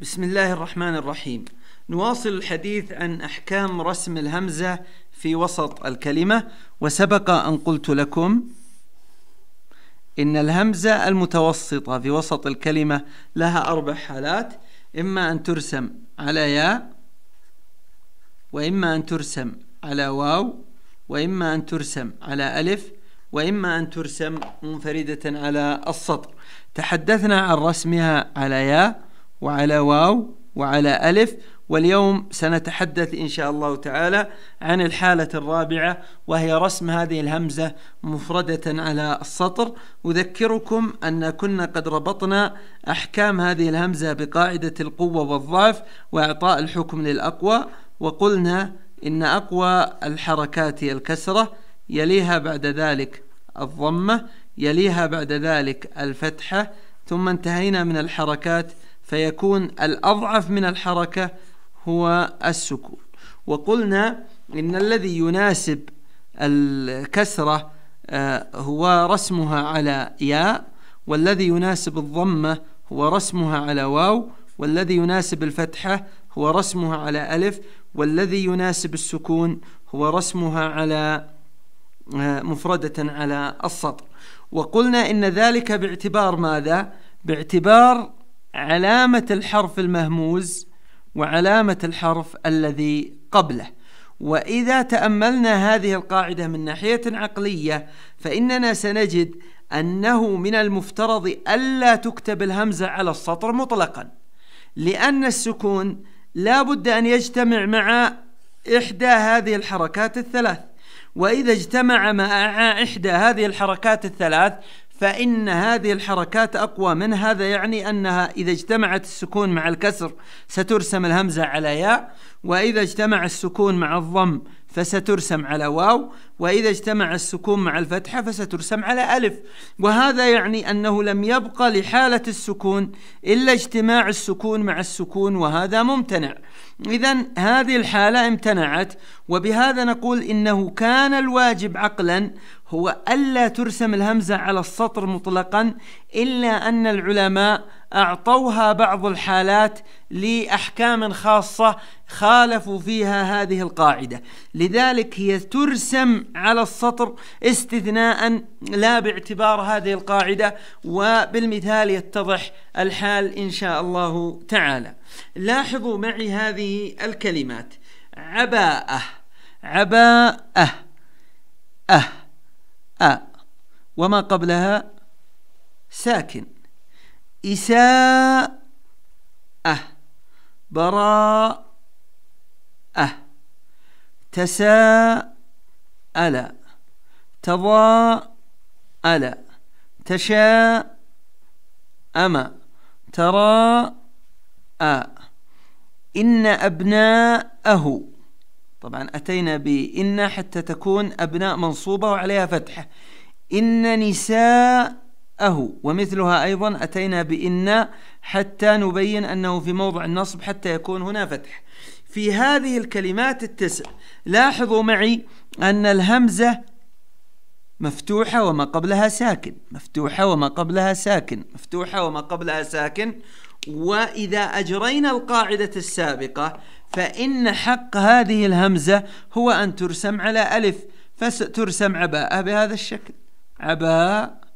بسم الله الرحمن الرحيم نواصل الحديث عن أحكام رسم الهمزة في وسط الكلمة وسبق أن قلت لكم إن الهمزة المتوسطة في وسط الكلمة لها أربع حالات إما أن ترسم على ياء وإما أن ترسم على واو وإما أن ترسم على ألف وإما أن ترسم منفردة على السطر تحدثنا عن رسمها على ياء وعلى واو وعلى ألف واليوم سنتحدث إن شاء الله تعالى عن الحالة الرابعة وهي رسم هذه الهمزة مفردة على السطر أذكركم أن كنا قد ربطنا أحكام هذه الهمزة بقاعدة القوة والضعف وإعطاء الحكم للأقوى وقلنا إن أقوى الحركات هي الكسرة يليها بعد ذلك الضمة يليها بعد ذلك الفتحة ثم انتهينا من الحركات فيكون الأضعف من الحركة هو السكون وقلنا إن الذي يناسب الكسرة آه، هو رسمها على ياء والذي يناسب الضمة هو رسمها على واو والذي يناسب الفتحة هو رسمها على ألف والذي يناسب السكون هو رسمها على آه، مفردة على السطر وقلنا إن ذلك باعتبار ماذا؟ باعتبار علامة الحرف المهموز وعلامة الحرف الذي قبله وإذا تأملنا هذه القاعدة من ناحية عقلية فإننا سنجد أنه من المفترض ألا تكتب الهمزة على السطر مطلقا لأن السكون لا بد أن يجتمع مع إحدى هذه الحركات الثلاث وإذا اجتمع مع إحدى هذه الحركات الثلاث فإن هذه الحركات أقوى من هذا يعني أنها إذا اجتمعت السكون مع الكسر سترسم الهمزة على ياء وإذا اجتمع السكون مع الضم فسترسم على واو وإذا اجتمع السكون مع الفتحة فسترسم على ألف وهذا يعني أنه لم يبقى لحالة السكون إلا اجتماع السكون مع السكون وهذا ممتنع إذا هذه الحالة امتنعت وبهذا نقول إنه كان الواجب عقلا هو ألا ترسم الهمزة على السطر مطلقا إلا أن العلماء أعطوها بعض الحالات لأحكام خاصة خالفوا فيها هذه القاعدة لذلك هي ترسم على السطر استثناء لا باعتبار هذه القاعدة وبالمثال يتضح الحال إن شاء الله تعالى لاحظوا معي هذه الكلمات عباءة عباءة أه أه وما قبلها ساكن إساءة براءة تساءل تضاءل تشاءم تراءى إن أبناءه طبعا أتينا بإن حتى تكون أبناء منصوبة وعليها فتحة إن نساء أهو ومثلها أيضا أتينا بإن حتى نبين أنه في موضع النصب حتى يكون هنا فتح في هذه الكلمات التسع لاحظوا معي أن الهمزة مفتوحة وما قبلها ساكن مفتوحة وما قبلها ساكن مفتوحة وما قبلها ساكن وإذا أجرينا القاعدة السابقة فإن حق هذه الهمزة هو أن ترسم على ألف فترسم عباءة بهذا الشكل عباءة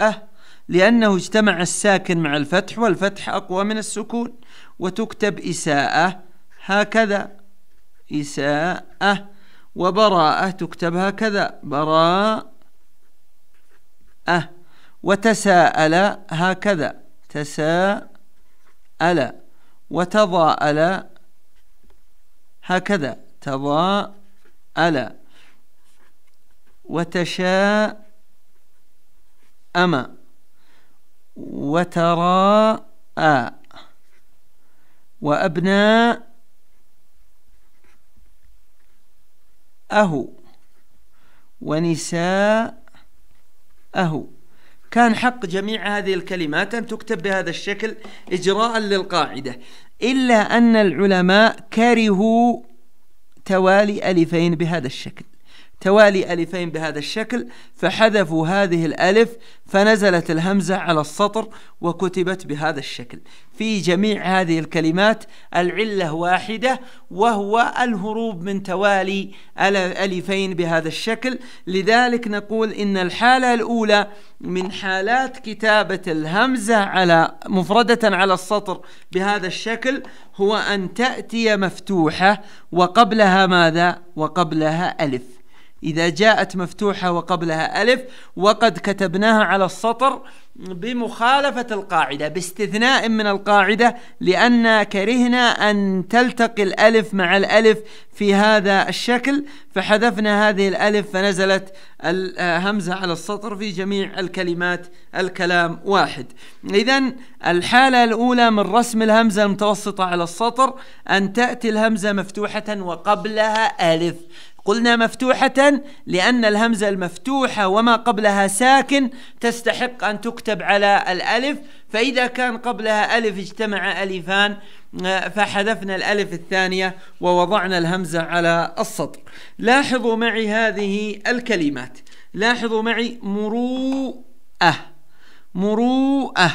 أه لأنه اجتمع الساكن مع الفتح والفتح أقوى من السكون وتكتب إساءة هكذا إساءة وبراءة تكتب هكذا براءة وتساءل هكذا تساءل وتضاءل هكذا تضاءل وتشاء أما وتراءى وأبناء أهو ونساء أهو كان حق جميع هذه الكلمات أن تكتب بهذا الشكل إجراء للقاعدة إلا أن العلماء كرهوا توالي ألفين بهذا الشكل توالي ألفين بهذا الشكل فحذفوا هذه الألف فنزلت الهمزة على السطر وكتبت بهذا الشكل في جميع هذه الكلمات العلة واحدة وهو الهروب من توالي ألفين بهذا الشكل لذلك نقول إن الحالة الأولى من حالات كتابة الهمزة على مفردة على السطر بهذا الشكل هو أن تأتي مفتوحة وقبلها ماذا؟ وقبلها ألف إذا جاءت مفتوحة وقبلها ألف وقد كتبناها على السطر بمخالفة القاعدة باستثناء من القاعدة لأن كرهنا أن تلتقي الألف مع الألف في هذا الشكل فحذفنا هذه الألف فنزلت الهمزة على السطر في جميع الكلمات الكلام واحد إذا الحالة الأولى من رسم الهمزة المتوسطة على السطر أن تأتي الهمزة مفتوحة وقبلها ألف قلنا مفتوحة لأن الهمزة المفتوحة وما قبلها ساكن تستحق أن تكتب على الألف فإذا كان قبلها ألف اجتمع ألفان آه، فحذفنا الألف الثانية ووضعنا الهمزة على السطر لاحظوا معي هذه الكلمات لاحظوا معي مروءة مروءة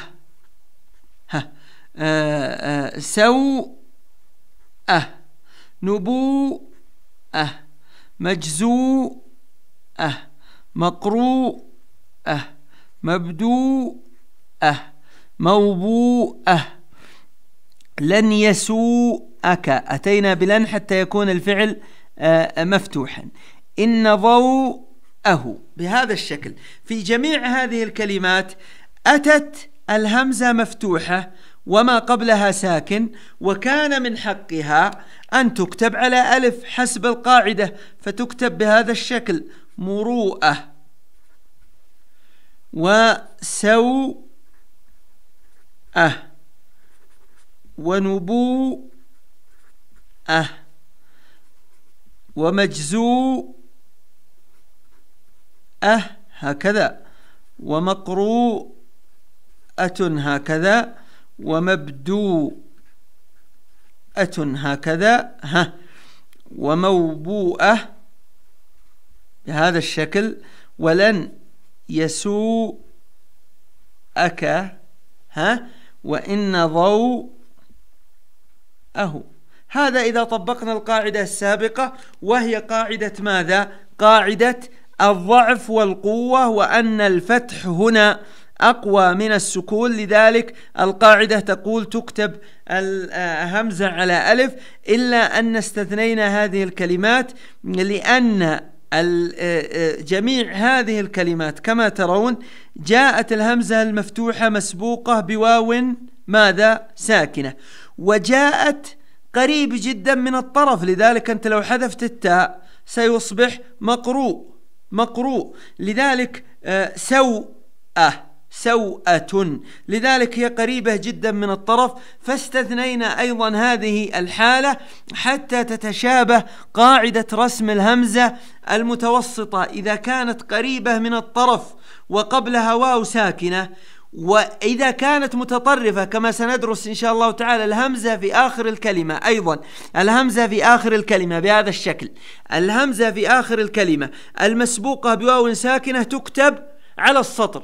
ها آه آه سوءة نبوءة مبدوء مقروءة موبوء أه لن أك أتينا بلن حتى يكون الفعل آه، مفتوحا إن ضوءه بهذا الشكل في جميع هذه الكلمات أتت الهمزة مفتوحة وما قبلها ساكن وكان من حقها أن تكتب على ألف حسب القاعدة فتكتب بهذا الشكل مروءة وسوءة ونبوءة ومجزوءة هكذا ومقروءة هكذا ومبدوءة أة هكذا ها وموبوءة بهذا الشكل ولن يسوءك ها وإن ضوءه هذا إذا طبقنا القاعدة السابقة وهي قاعدة ماذا؟ قاعدة الضعف والقوة وأن الفتح هنا أقوى من السكون لذلك القاعدة تقول تكتب الهمزة على ألف إلا أن استثنينا هذه الكلمات لأن جميع هذه الكلمات كما ترون جاءت الهمزة المفتوحة مسبوقة بواو ماذا ساكنة وجاءت قريب جدا من الطرف لذلك أنت لو حذفت التاء سيصبح مقروء مقروء لذلك آه، سوءة سوءة لذلك هي قريبة جدا من الطرف فاستثنينا أيضا هذه الحالة حتى تتشابه قاعدة رسم الهمزة المتوسطة إذا كانت قريبة من الطرف وقبلها واو ساكنة وإذا كانت متطرفة كما سندرس إن شاء الله تعالى الهمزة في آخر الكلمة أيضا الهمزة في آخر الكلمة بهذا الشكل الهمزة في آخر الكلمة المسبوقة بواو ساكنة تكتب على السطر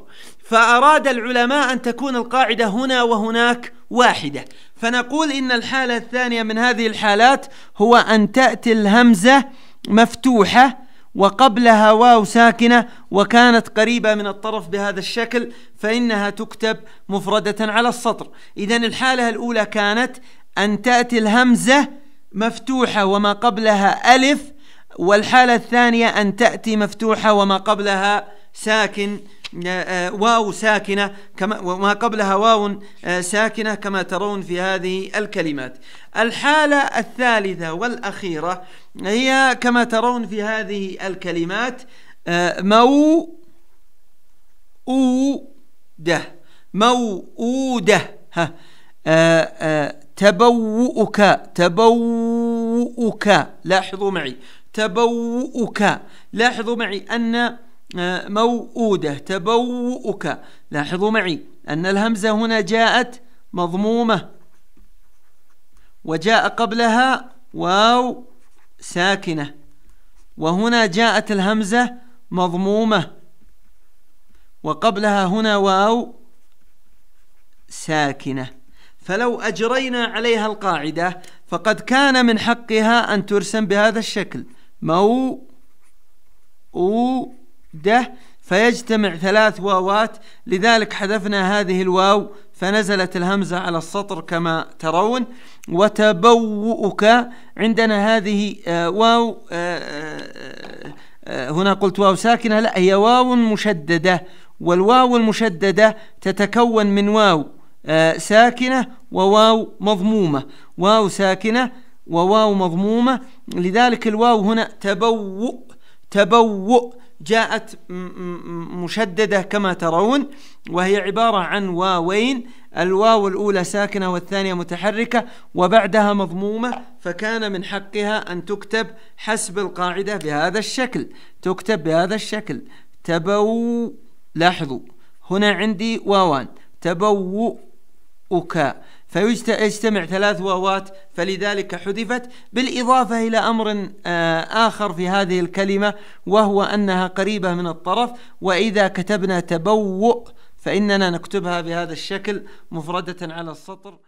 فأراد العلماء أن تكون القاعدة هنا وهناك واحدة فنقول إن الحالة الثانية من هذه الحالات هو أن تأتي الهمزة مفتوحة وقبلها واو ساكنة وكانت قريبة من الطرف بهذا الشكل فإنها تكتب مفردة على السطر إذا الحالة الأولى كانت أن تأتي الهمزة مفتوحة وما قبلها ألف والحالة الثانية أن تأتي مفتوحة وما قبلها ساكن آه، آه، واو ساكنة كما وما قبلها واو آه، ساكنة كما ترون في هذه الكلمات الحالة الثالثة والأخيرة هي كما ترون في هذه الكلمات مو أودة موؤودة ها تبوؤك تبوؤك لاحظوا معي تبوؤك لاحظوا معي أن موؤودة تبوؤك لاحظوا معي أن الهمزة هنا جاءت مضمومة وجاء قبلها واو ساكنة وهنا جاءت الهمزة مضمومة وقبلها هنا واو ساكنة فلو أجرينا عليها القاعدة فقد كان من حقها أن ترسم بهذا الشكل مو أو ده فيجتمع ثلاث واوات لذلك حذفنا هذه الواو فنزلت الهمزة على السطر كما ترون وتبوؤك عندنا هذه آه، واو آه، آه، هنا قلت واو ساكنة لا هي واو مشددة والواو المشددة تتكون من واو ساكنة وواو مضمومة واو ساكنة وواو مضمومة لذلك الواو هنا تبوؤ تبوؤ جاءت مشددة كما ترون وهي عبارة عن واوين الواو الأولى ساكنة والثانية متحركة وبعدها مضمومة فكان من حقها أن تكتب حسب القاعدة بهذا الشكل تكتب بهذا الشكل تبو لاحظوا هنا عندي واوان تبو وكاء فيجتمع ثلاث واوات فلذلك حذفت بالإضافة إلى أمر آه، آخر في هذه الكلمة وهو أنها قريبة من الطرف وإذا كتبنا تبوؤ فإننا نكتبها بهذا الشكل مفردة على السطر